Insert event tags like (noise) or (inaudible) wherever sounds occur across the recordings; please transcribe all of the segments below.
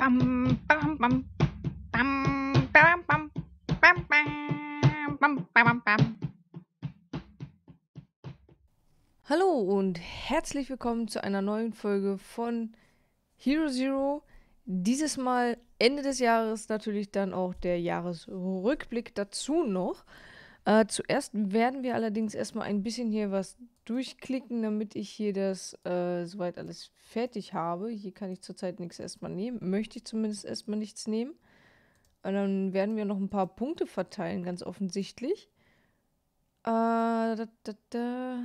bam, bam, bam, bam, bam, bam, bam, bam, bam, bam, Hallo und herzlich willkommen zu einer neuen Folge von Hero Zero. Dieses Mal Ende des Jahres natürlich dann auch der Jahresrückblick dazu noch. Äh, zuerst werden wir allerdings erstmal ein bisschen hier was durchklicken, damit ich hier das äh, soweit alles fertig habe. Hier kann ich zurzeit nichts erstmal nehmen. Möchte ich zumindest erstmal nichts nehmen. Und dann werden wir noch ein paar Punkte verteilen, ganz offensichtlich. Äh, da, da, da.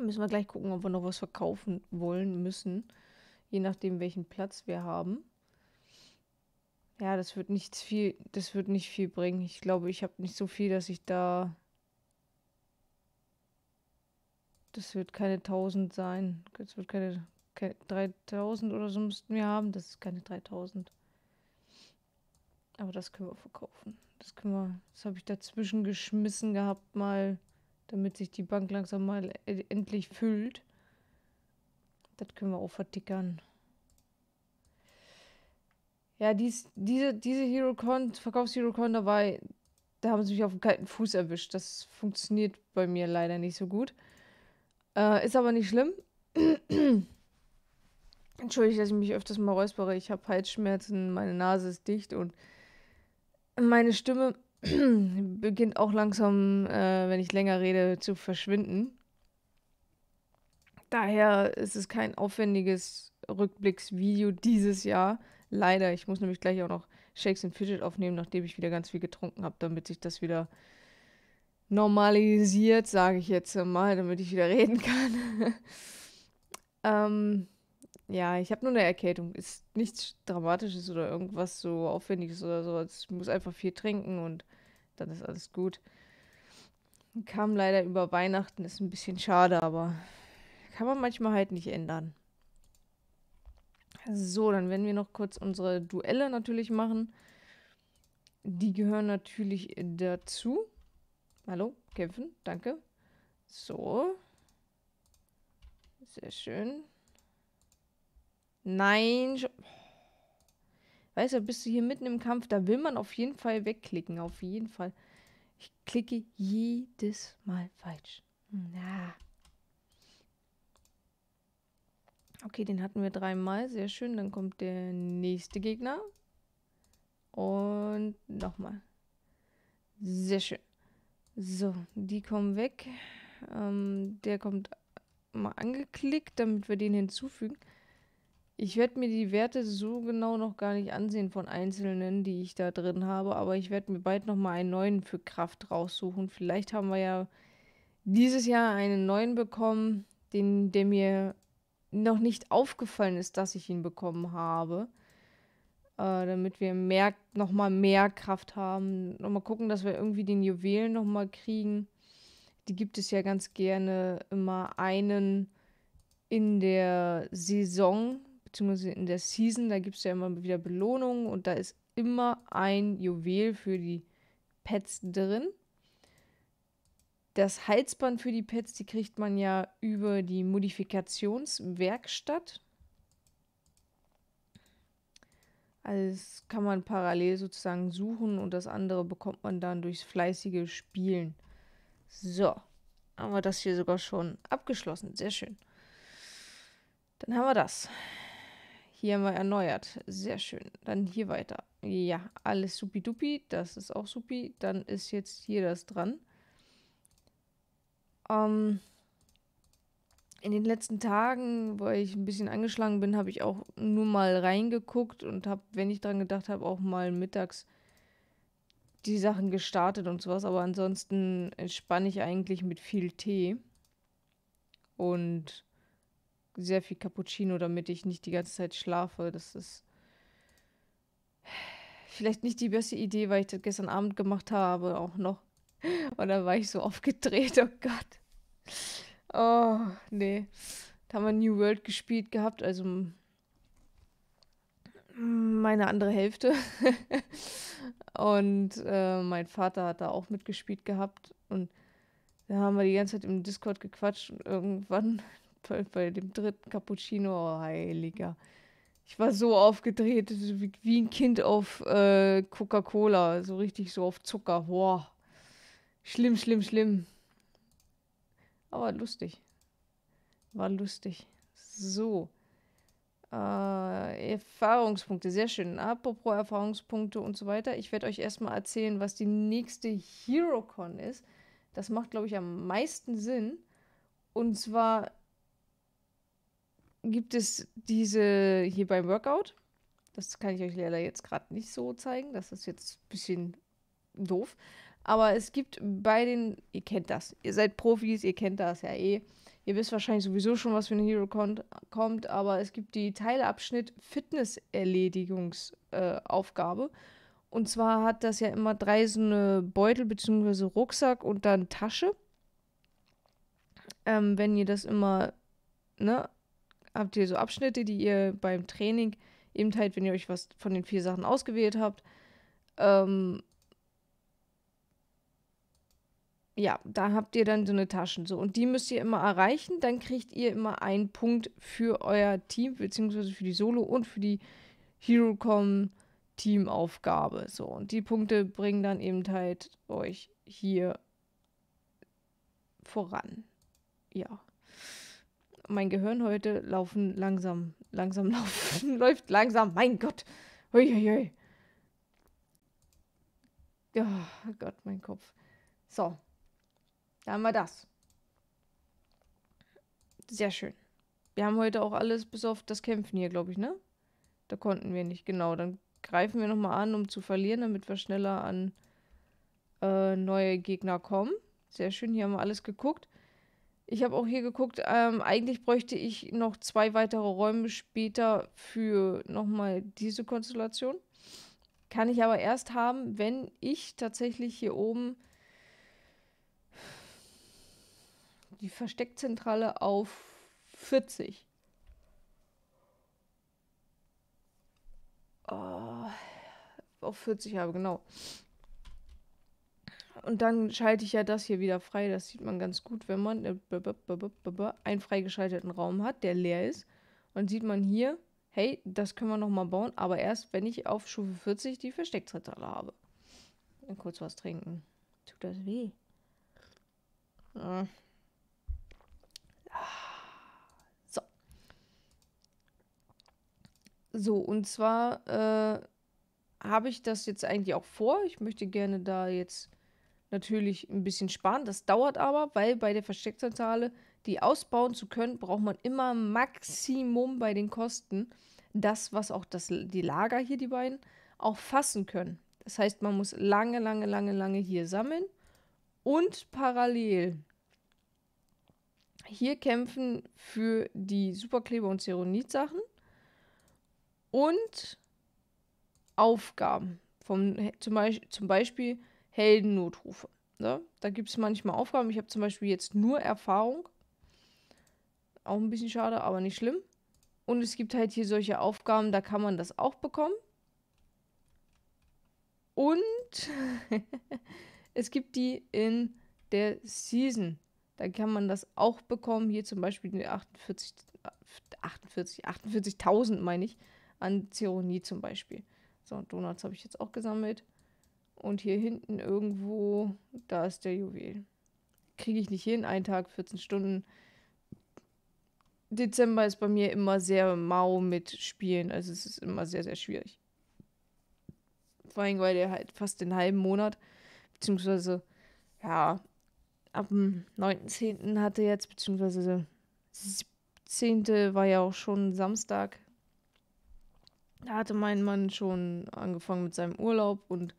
Müssen wir gleich gucken, ob wir noch was verkaufen wollen müssen. Je nachdem, welchen Platz wir haben. Ja, das wird nichts viel, das wird nicht viel bringen. Ich glaube, ich habe nicht so viel, dass ich da. Das wird keine 1000 sein. Das wird keine, keine 3000 oder so müssten wir haben. Das ist keine 3000. Aber das können wir verkaufen. Das können wir. Das habe ich dazwischen geschmissen gehabt, mal, damit sich die Bank langsam mal e-, endlich füllt. Das können wir auch vertickern. Ja, dies, diese, diese HeroCon, Verkaufs-HeroCon, da da haben sie mich auf dem kalten Fuß erwischt. Das funktioniert bei mir leider nicht so gut. Äh, ist aber nicht schlimm. (clears throat) Entschuldige, dass ich mich öfters mal räuspere. Ich habe Halsschmerzen, meine Nase ist dicht und meine Stimme (clears throat) beginnt auch langsam, äh, wenn ich länger rede, zu verschwinden. Daher ist es kein aufwendiges Rückblicksvideo dieses Jahr. Leider, ich muss nämlich gleich auch noch Shakes and Fidget aufnehmen, nachdem ich wieder ganz viel getrunken habe, damit sich das wieder normalisiert, sage ich jetzt mal, damit ich wieder (laughs) reden kann. (laughs) ähm, ja, ich habe nur eine Erkältung. Ist nichts Dramatisches oder irgendwas so Aufwendiges oder so. Ich muss einfach viel trinken und dann ist alles gut. Kam leider über Weihnachten, ist ein bisschen schade, aber kann man manchmal halt nicht ändern. So, dann werden wir noch kurz unsere Duelle natürlich machen. Die gehören natürlich dazu. Hallo, kämpfen, danke. So. Sehr schön. Nein. Weißt du, bist du hier mitten im Kampf, da will man auf jeden Fall wegklicken, auf jeden Fall. Ich klicke jedes Mal falsch. Na. Ja. Okay, den hatten wir dreimal. Sehr schön. Dann kommt der nächste Gegner. Und nochmal. Sehr schön. So, die kommen weg. Ähm, der kommt mal angeklickt, damit wir den hinzufügen. Ich werde mir die Werte so genau noch gar nicht ansehen von einzelnen, die ich da drin habe, aber ich werde mir bald nochmal einen neuen für Kraft raussuchen. Vielleicht haben wir ja dieses Jahr einen neuen bekommen, den, der mir noch nicht aufgefallen ist, dass ich ihn bekommen habe. Äh, damit wir mehr, noch mal mehr Kraft haben. Noch mal gucken, dass wir irgendwie den Juwelen noch mal kriegen. Die gibt es ja ganz gerne immer einen in der Saison, beziehungsweise in der Season. Da gibt es ja immer wieder Belohnungen und da ist immer ein Juwel für die Pets drin. Das Halsband für die Pets, die kriegt man ja über die Modifikationswerkstatt. Also das kann man parallel sozusagen suchen und das andere bekommt man dann durchs fleißige Spielen. So, haben wir das hier sogar schon abgeschlossen. Sehr schön. Dann haben wir das. Hier haben wir erneuert. Sehr schön. Dann hier weiter. Ja, alles supi dupi. Das ist auch supi. Dann ist jetzt hier das dran. Ähm, in den letzten Tagen, wo ich ein bisschen angeschlagen bin, habe ich auch nur mal reingeguckt und habe, wenn ich daran gedacht habe, auch mal mittags die Sachen gestartet und sowas. Aber ansonsten entspanne ich eigentlich mit viel Tee und sehr viel Cappuccino, damit ich nicht die ganze Zeit schlafe. Das ist vielleicht nicht die beste Idee, weil ich das gestern Abend gemacht habe, auch noch. Und dann war ich so aufgedreht, oh Gott. Oh, nee. Da haben wir New World gespielt gehabt, also meine andere Hälfte. (laughs) und äh, mein Vater hat da auch mitgespielt gehabt. Und da haben wir die ganze Zeit im Discord gequatscht und irgendwann (laughs) bei, bei dem dritten Cappuccino, oh, heiliger. Ich war so aufgedreht, wie, wie ein Kind auf äh, Coca-Cola, so richtig so auf Zucker. Boah. Schlimm, schlimm, schlimm. Aber lustig. War lustig. So. Äh, Erfahrungspunkte, sehr schön. Apropos Erfahrungspunkte und so weiter. Ich werde euch erstmal erzählen, was die nächste HeroCon ist. Das macht, glaube ich, am meisten Sinn. Und zwar gibt es diese hier beim Workout. Das kann ich euch leider jetzt gerade nicht so zeigen. Das ist jetzt ein bisschen doof. Aber es gibt bei den, ihr kennt das, ihr seid Profis, ihr kennt das ja eh. Ihr wisst wahrscheinlich sowieso schon, was für ein Hero kommt, aber es gibt die Teilabschnitt Fitnesserledigungsaufgabe. Äh, und zwar hat das ja immer drei so eine Beutel bzw. Rucksack und dann Tasche. Ähm, wenn ihr das immer, ne, habt ihr so Abschnitte, die ihr beim Training, eben halt, wenn ihr euch was von den vier Sachen ausgewählt habt, ähm, ja, da habt ihr dann so eine Taschen so und die müsst ihr immer erreichen, dann kriegt ihr immer einen Punkt für euer Team beziehungsweise für die Solo und für die HeroCom Teamaufgabe so und die Punkte bringen dann eben halt euch hier voran. Ja. Mein Gehirn heute laufen langsam, langsam (laughs) laufen, läuft langsam. Mein Gott. Uiuiui. Ja, oh Gott, mein Kopf. So. Da haben wir das. Sehr schön. Wir haben heute auch alles bis auf das Kämpfen hier, glaube ich, ne? Da konnten wir nicht, genau. Dann greifen wir nochmal an, um zu verlieren, damit wir schneller an äh, neue Gegner kommen. Sehr schön, hier haben wir alles geguckt. Ich habe auch hier geguckt, ähm, eigentlich bräuchte ich noch zwei weitere Räume später für nochmal diese Konstellation. Kann ich aber erst haben, wenn ich tatsächlich hier oben die Versteckzentrale auf 40. Oh, ah, auf 40 habe, genau. Und dann schalte ich ja das hier wieder frei. Das sieht man ganz gut, wenn man einen freigeschalteten Raum hat, der leer ist. Und sieht man hier, hey, das können wir nochmal bauen, aber erst, wenn ich auf Stufe 40 die Versteckzentrale habe. Dann kurz was trinken. Tut das weh? Ah. So, und zwar äh, habe ich das jetzt eigentlich auch vor. Ich möchte gerne da jetzt natürlich ein bisschen sparen. Das dauert aber, weil bei der Versteckzentrale, die ausbauen zu können, braucht man immer Maximum bei den Kosten das, was auch das, die Lager hier, die beiden, auch fassen können. Das heißt, man muss lange, lange, lange, lange hier sammeln und parallel hier kämpfen für die Superkleber und Ceronit-Sachen und Aufgaben. Vom, zum, Beispiel, zum Beispiel Heldennotrufe. Ne? Da gibt es manchmal Aufgaben. Ich habe zum Beispiel jetzt nur Erfahrung. Auch ein bisschen schade, aber nicht schlimm. Und es gibt halt hier solche Aufgaben, da kann man das auch bekommen. Und (laughs) es gibt die in der Season. Da kann man das auch bekommen. Hier zum Beispiel die 48, 48, 48.000 meine ich an Zeronie zum Beispiel. So, Donuts habe ich jetzt auch gesammelt. Und hier hinten irgendwo, da ist der Juwel. Kriege ich nicht hin, einen Tag, 14 Stunden. Dezember ist bei mir immer sehr mau mit Spielen, also es ist immer sehr, sehr schwierig. Vor allem, weil der halt fast den halben Monat, beziehungsweise, ja, ab dem 9.10. hatte jetzt, beziehungsweise 17. war ja auch schon Samstag, da hatte mein Mann schon angefangen mit seinem Urlaub und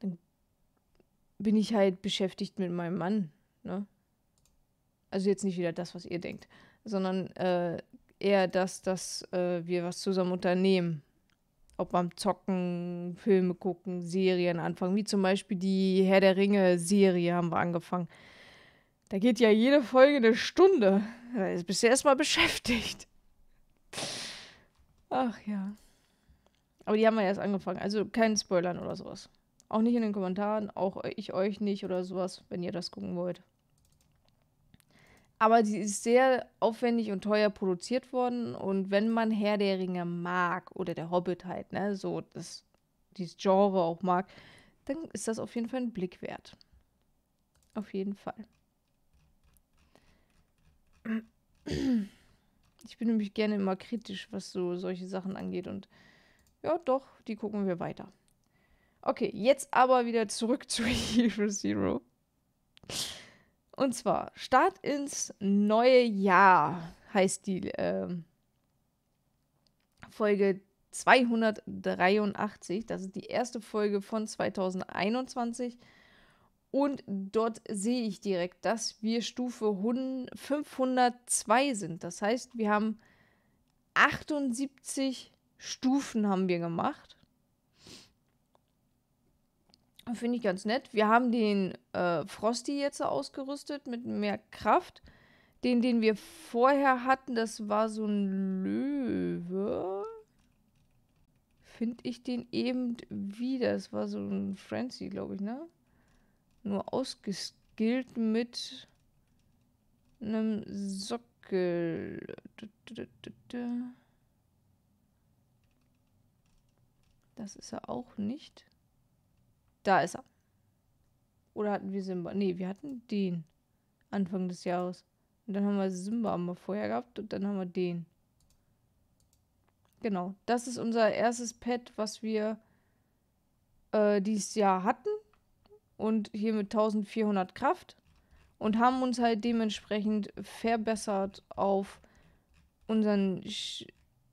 dann bin ich halt beschäftigt mit meinem Mann. Ne? Also jetzt nicht wieder das, was ihr denkt, sondern äh, eher das, dass äh, wir was zusammen unternehmen. Ob beim Zocken, Filme gucken, Serien anfangen, wie zum Beispiel die Herr der Ringe-Serie haben wir angefangen. Da geht ja jede Folge eine Stunde. Da bist du erstmal beschäftigt. Ach ja. Aber die haben wir erst angefangen. Also kein Spoilern oder sowas. Auch nicht in den Kommentaren, auch ich euch nicht oder sowas, wenn ihr das gucken wollt. Aber sie ist sehr aufwendig und teuer produziert worden. Und wenn man Herr der Ringe mag oder der Hobbit halt, ne, so das, dieses Genre auch mag, dann ist das auf jeden Fall ein Blick wert. Auf jeden Fall. Ich bin nämlich gerne immer kritisch, was so solche Sachen angeht. Und ja, doch, die gucken wir weiter. Okay, jetzt aber wieder zurück (laughs) zu Hero Zero. Und zwar, Start ins neue Jahr heißt die äh, Folge 283. Das ist die erste Folge von 2021. Und dort sehe ich direkt, dass wir Stufe 502 sind. Das heißt, wir haben 78 Stufen haben wir gemacht. Finde ich ganz nett. Wir haben den äh, Frosty jetzt ausgerüstet mit mehr Kraft. Den, den wir vorher hatten, das war so ein Löwe. Finde ich den eben wieder. Das war so ein Frenzy, glaube ich, ne? nur ausgeskillt mit einem Sockel. Das ist er auch nicht. Da ist er. Oder hatten wir Simba? Ne, wir hatten den Anfang des Jahres. Und dann haben wir Simba mal vorher gehabt und dann haben wir den. Genau, das ist unser erstes Pad, was wir äh, dieses Jahr hatten und hier mit 1400 Kraft und haben uns halt dementsprechend verbessert auf unseren Sch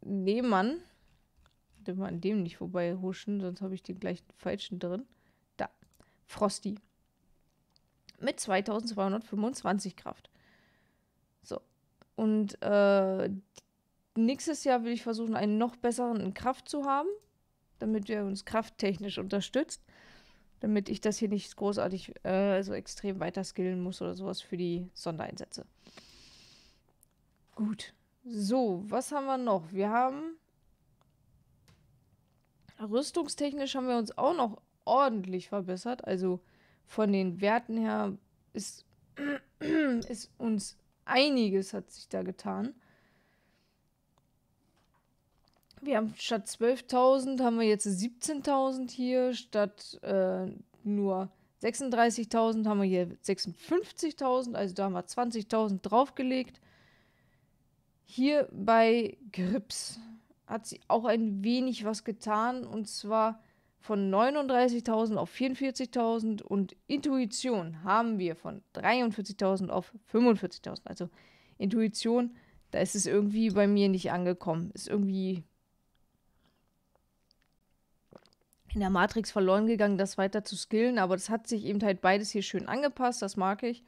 Lehmann. Dürfen wir an dem nicht vorbei huschen, sonst habe ich den gleichen falschen drin. Da, Frosty. Mit 2225 Kraft. So, und äh, nächstes Jahr will ich versuchen, einen noch besseren in Kraft zu haben, damit er uns krafttechnisch unterstützt damit ich das hier nicht großartig äh, so extrem weiter skillen muss oder sowas für die Sondereinsätze. Gut. So, was haben wir noch? Wir haben... Rüstungstechnisch haben wir uns auch noch ordentlich verbessert. Also von den Werten her ist, (clears throat) ist uns einiges hat sich da getan wir haben statt 12.000 haben wir jetzt 17.000 hier, statt äh, nur 36.000 haben wir hier 56.000, also da haben wir 20.000 draufgelegt. Hier bei Grips hat sie auch ein wenig was getan und zwar von 39.000 auf 44.000 und Intuition haben wir von 43.000 auf 45.000. Also Intuition, da ist es irgendwie bei mir nicht angekommen. Ist irgendwie in der Matrix verloren gegangen, das weiter zu skillen, aber das hat sich eben halt beides hier schön angepasst, das mag ich.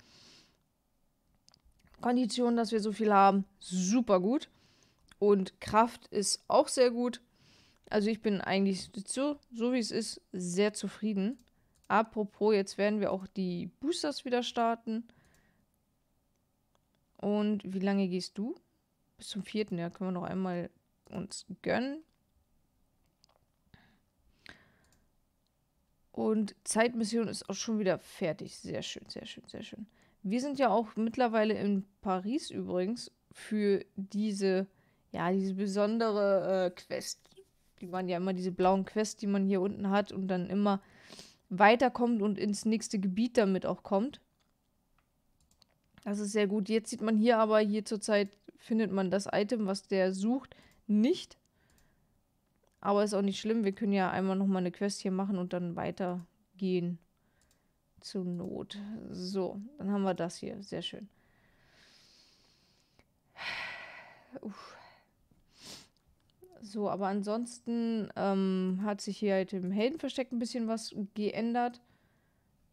Kondition, dass wir so viel haben, super gut. Und Kraft ist auch sehr gut. Also ich bin eigentlich so, so wie es ist, sehr zufrieden. Apropos, jetzt werden wir auch die Boosters wieder starten. Und wie lange gehst du? Bis zum vierten, ja, können wir noch einmal uns gönnen. Und Zeitmission ist auch schon wieder fertig. Sehr schön, sehr schön, sehr schön. Wir sind ja auch mittlerweile in Paris übrigens für diese, ja, diese besondere äh, Quest. Die waren ja immer diese blauen Quests, die man hier unten hat und dann immer weiterkommt und ins nächste Gebiet damit auch kommt. Das ist sehr gut. Jetzt sieht man hier aber, hier zurzeit findet man das Item, was der sucht, nicht. Aber ist auch nicht schlimm. Wir können ja einmal nochmal eine Quest hier machen und dann weitergehen. Zur Not. So, dann haben wir das hier. Sehr schön. Uff. So, aber ansonsten ähm, hat sich hier halt im Heldenversteck ein bisschen was geändert.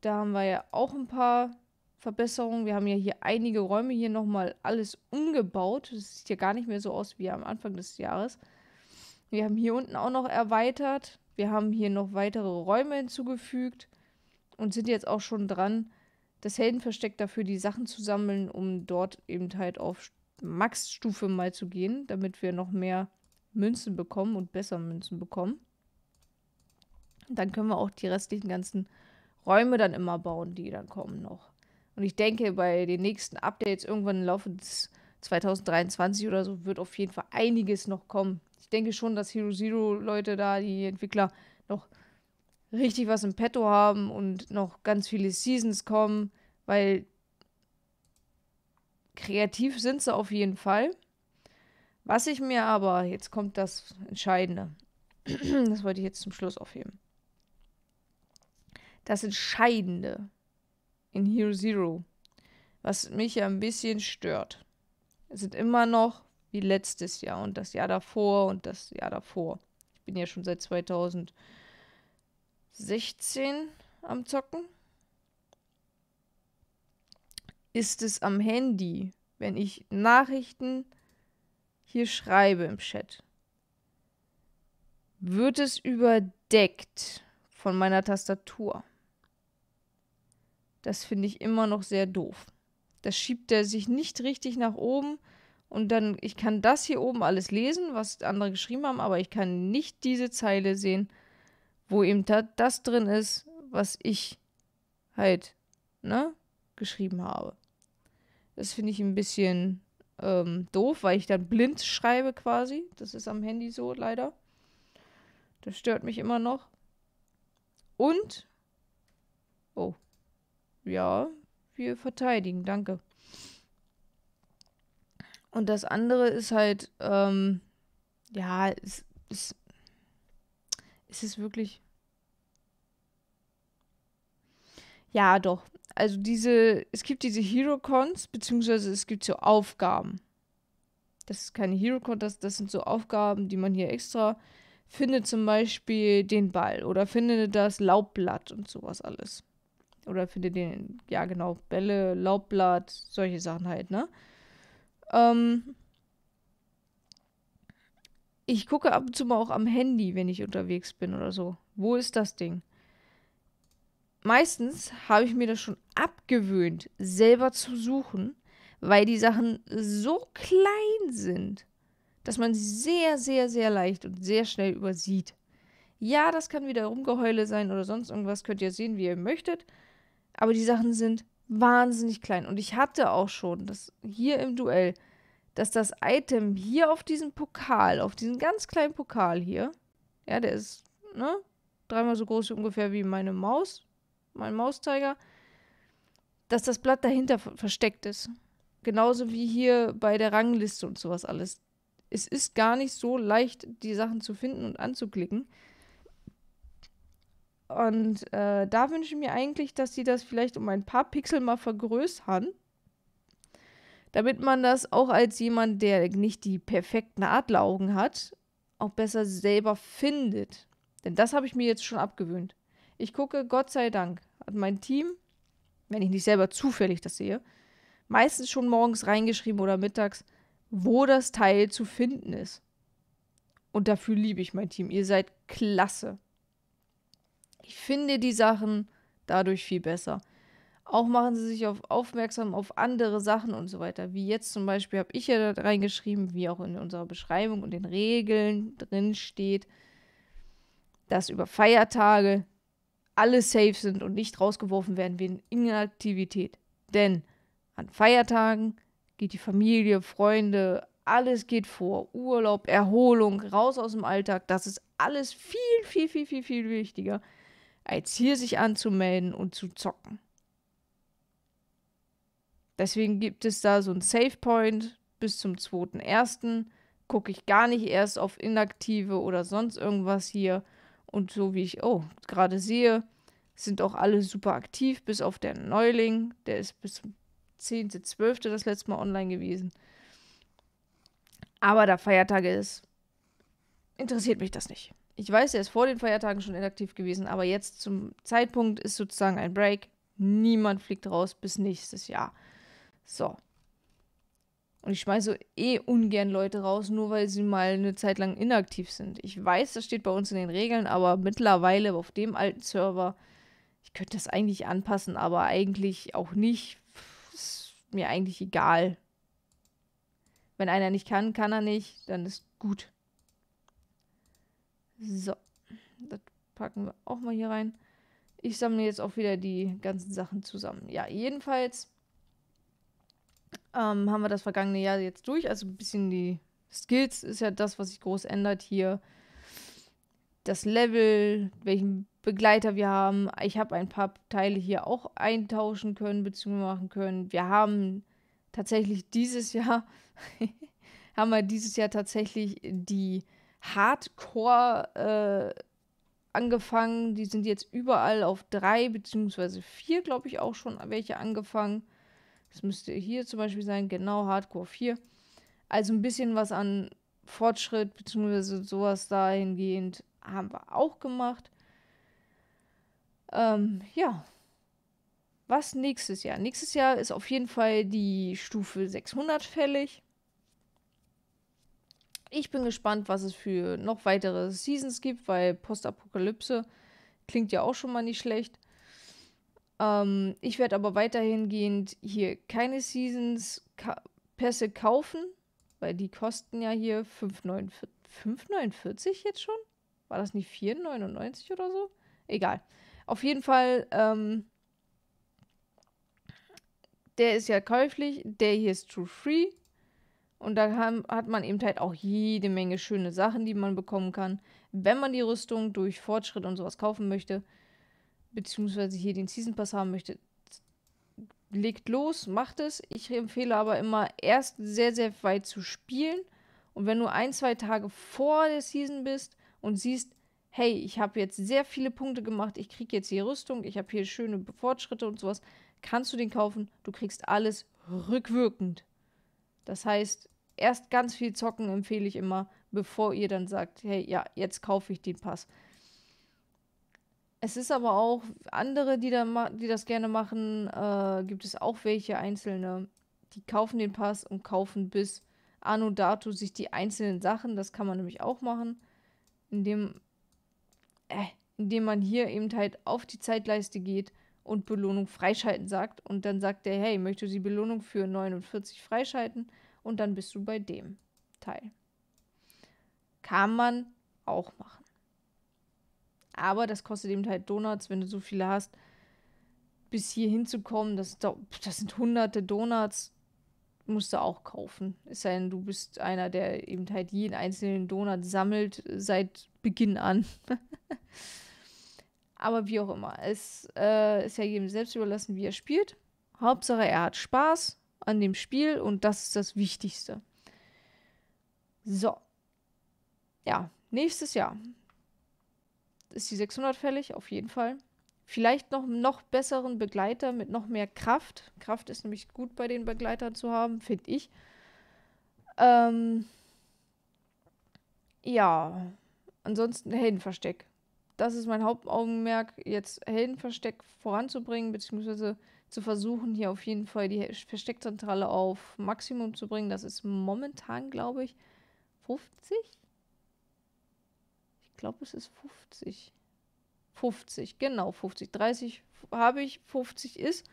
Da haben wir ja auch ein paar Verbesserungen. Wir haben ja hier einige Räume hier nochmal alles umgebaut. Das sieht ja gar nicht mehr so aus wie am Anfang des Jahres. Wir haben hier unten auch noch erweitert. Wir haben hier noch weitere Räume hinzugefügt und sind jetzt auch schon dran, das Heldenversteck dafür die Sachen zu sammeln, um dort eben halt auf Max-Stufe mal zu gehen, damit wir noch mehr Münzen bekommen und besser Münzen bekommen. Dann können wir auch die restlichen ganzen Räume dann immer bauen, die dann kommen noch. Und ich denke, bei den nächsten Updates irgendwann im Laufe des 2023 oder so wird auf jeden Fall einiges noch kommen denke schon, dass Hero Zero Leute da, die Entwickler, noch richtig was im Petto haben und noch ganz viele Seasons kommen, weil kreativ sind sie auf jeden Fall. Was ich mir aber, jetzt kommt das Entscheidende, (clears throat) das wollte ich jetzt zum Schluss aufheben. Das Entscheidende in Hero Zero, was mich ja ein bisschen stört, sind immer noch wie letztes Jahr und das Jahr davor und das Jahr davor. Ich bin ja schon seit 2016 am Zocken. Ist es am Handy, wenn ich Nachrichten hier schreibe im Chat? Wird es überdeckt von meiner Tastatur? Das finde ich immer noch sehr doof. Das schiebt er sich nicht richtig nach oben, und dann, ich kann das hier oben alles lesen, was andere geschrieben haben, aber ich kann nicht diese Zeile sehen, wo eben da, das drin ist, was ich halt, ne, geschrieben habe. Das finde ich ein bisschen ähm, doof, weil ich dann blind schreibe quasi. Das ist am Handy so, leider. Das stört mich immer noch. Und. Oh. Ja, wir verteidigen, danke. Und das andere ist halt, ähm, ja, es, es, es ist wirklich. Ja, doch. Also diese, es gibt diese Hero-Cons, beziehungsweise es gibt so Aufgaben. Das ist keine Hero-Con, das, das sind so Aufgaben, die man hier extra findet. Zum Beispiel den Ball oder findet das Laubblatt und sowas alles. Oder findet den, ja genau, Bälle, Laubblatt, solche Sachen halt, ne? Ähm, ich gucke ab und zu mal auch am Handy, wenn ich unterwegs bin oder so. Wo ist das Ding? Meistens habe ich mir das schon abgewöhnt, selber zu suchen, weil die Sachen so klein sind, dass man sie sehr, sehr, sehr leicht und sehr schnell übersieht. Ja, das kann wieder Rumgeheule sein oder sonst irgendwas, könnt ihr sehen, wie ihr möchtet. Aber die Sachen sind wahnsinnig klein. Und ich hatte auch schon das hier im Duell, dass das Item hier auf diesem Pokal, auf diesem ganz kleinen Pokal hier, ja, der ist, ne, dreimal so groß ungefähr wie meine Maus, mein Mauszeiger, dass das Blatt dahinter versteckt ist. Genauso wie hier bei der Rangliste und sowas alles. Es ist gar nicht so leicht, die Sachen zu finden und anzuklicken. Und äh, da wünsche ich mir eigentlich, dass sie das vielleicht um ein paar Pixel mal vergrößern, damit man das auch als jemand, der nicht die perfekten Adleraugen hat, auch besser selber findet. Denn das habe ich mir jetzt schon abgewöhnt. Ich gucke, Gott sei Dank, hat mein Team, wenn ich nicht selber zufällig das sehe, meistens schon morgens reingeschrieben oder mittags, wo das Teil zu finden ist. Und dafür liebe ich mein Team. Ihr seid klasse. Ich finde die Sachen dadurch viel besser. Auch machen sie sich auf, aufmerksam auf andere Sachen und so weiter. Wie jetzt zum Beispiel habe ich ja da reingeschrieben, wie auch in unserer Beschreibung und den Regeln drin steht, dass über Feiertage alle safe sind und nicht rausgeworfen werden wegen Inaktivität. Denn an Feiertagen geht die Familie, Freunde, alles geht vor. Urlaub, Erholung, raus aus dem Alltag, das ist alles viel, viel, viel, viel, viel wichtiger als hier sich anzumelden und zu zocken. Deswegen gibt es da so einen Save Point bis zum 2.1. Gucke ich gar nicht erst auf Inaktive oder sonst irgendwas hier. Und so wie ich oh, gerade sehe, sind auch alle super aktiv, bis auf der Neuling. Der ist bis zum 10.12. das letzte Mal online gewesen. Aber da Feiertage ist, interessiert mich das nicht ich weiß, er ist vor den Feiertagen schon inaktiv gewesen, aber jetzt zum Zeitpunkt ist sozusagen ein Break. Niemand fliegt raus bis nächstes Jahr. So. Und ich schmeiße eh ungern Leute raus, nur weil sie mal eine Zeit lang inaktiv sind. Ich weiß, das steht bei uns in den Regeln, aber mittlerweile auf dem alten Server, ich könnte das eigentlich anpassen, aber eigentlich auch nicht. Ist mir eigentlich egal. Wenn einer nicht kann, kann er nicht, dann ist gut. So, das packen wir auch mal hier rein. Ich sammle jetzt auch wieder die ganzen Sachen zusammen. Ja, jedenfalls ähm, haben wir das vergangene Jahr jetzt durch. Also ein bisschen die Skills ist ja das, was sich groß ändert hier. Das Level, welchen Begleiter wir haben. Ich habe ein paar Teile hier auch eintauschen können beziehungsweise machen können. Wir haben tatsächlich dieses Jahr (laughs) haben wir dieses Jahr tatsächlich die Hardcore äh, angefangen. Die sind jetzt überall auf drei beziehungsweise vier, glaube ich, auch schon welche angefangen. Das müsste hier zum Beispiel sein, genau Hardcore 4. Also ein bisschen was an Fortschritt beziehungsweise sowas dahingehend haben wir auch gemacht. Ähm, ja. Was nächstes Jahr? Nächstes Jahr ist auf jeden Fall die Stufe 600 fällig. Ich bin gespannt, was es für noch weitere Seasons gibt, weil Postapokalypse klingt ja auch schon mal nicht schlecht. Ähm, ich werde aber weiterhingehend hier keine Seasons Ka Pässe kaufen, weil die kosten ja hier 5,49 jetzt schon? War das nicht 4,99 oder so? Egal. Auf jeden Fall, ähm, der ist ja käuflich, der hier ist true free. Und da hat man eben halt auch jede Menge schöne Sachen, die man bekommen kann, wenn man die Rüstung durch Fortschritt und sowas kaufen möchte, beziehungsweise hier den Season Pass haben möchte. Legt los, macht es. Ich empfehle aber immer, erst sehr, sehr weit zu spielen. Und wenn du ein, zwei Tage vor der Season bist und siehst, hey, ich habe jetzt sehr viele Punkte gemacht, ich kriege jetzt hier Rüstung, ich habe hier schöne Fortschritte und sowas, kannst du den kaufen. Du kriegst alles rückwirkend. Das heißt, erst ganz viel zocken empfehle ich immer, bevor ihr dann sagt, hey, ja, jetzt kaufe ich den Pass. Es ist aber auch andere, die, da die das gerne machen, äh, gibt es auch welche einzelne, die kaufen den Pass und kaufen bis Anno dato sich die einzelnen Sachen, das kann man nämlich auch machen, indem, äh, indem man hier eben halt auf die Zeitleiste geht und Belohnung freischalten sagt. Und dann sagt er, hey, möchtest du die Belohnung für 49 freischalten? Und dann bist du bei dem Teil. Kann man auch machen. Aber das kostet eben halt Donuts, wenn du so viele hast. Bis hier hinzukommen, das, das sind hunderte Donuts, musst du auch kaufen. Es sei denn, du bist einer, der eben halt jeden einzelnen Donut sammelt seit Beginn an. (laughs) Aber wie auch immer. Es äh, ist ja jedem selbst überlassen, wie er spielt. Hauptsache, er hat Spaß an dem Spiel und das ist das Wichtigste. So. Ja, nächstes Jahr ist die 600 fällig, auf jeden Fall. Vielleicht noch einen noch besseren Begleiter mit noch mehr Kraft. Kraft ist nämlich gut bei den Begleitern zu haben, finde ich. Ähm, ja, ansonsten Heldenversteck das ist mein Hauptaugenmerk, jetzt Heldenversteck voranzubringen, beziehungsweise zu versuchen, hier auf jeden Fall die Versteckzentrale auf Maximum zu bringen. Das ist momentan, glaube ich, 50? Ich glaube, es ist 50. 50, genau, 50. 30 habe ich, 50 ist.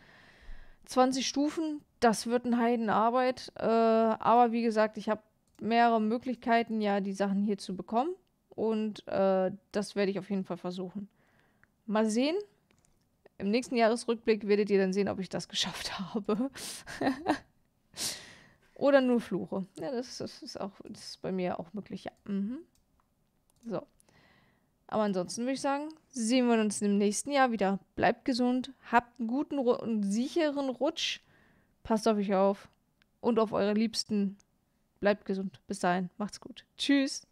20 Stufen, das wird eine Heidenarbeit. Äh, aber wie gesagt, ich habe mehrere Möglichkeiten, ja, die Sachen hier zu bekommen. Und äh, das werde ich auf jeden Fall versuchen. Mal sehen. Im nächsten Jahresrückblick werdet ihr dann sehen, ob ich das (laughs) geschafft habe. Oder nur Fluche. Ja, das, das, ist auch das ist bei mir auch möglich. Ja. Mhm. So. Aber ansonsten würde ich sagen, sehen wir uns im nächsten Jahr wieder. Bleibt gesund, habt einen guten und sicheren Rutsch. Passt auf euch auf und auf eure Liebsten. Bleibt gesund. Bis dahin, macht's gut. Tschüss.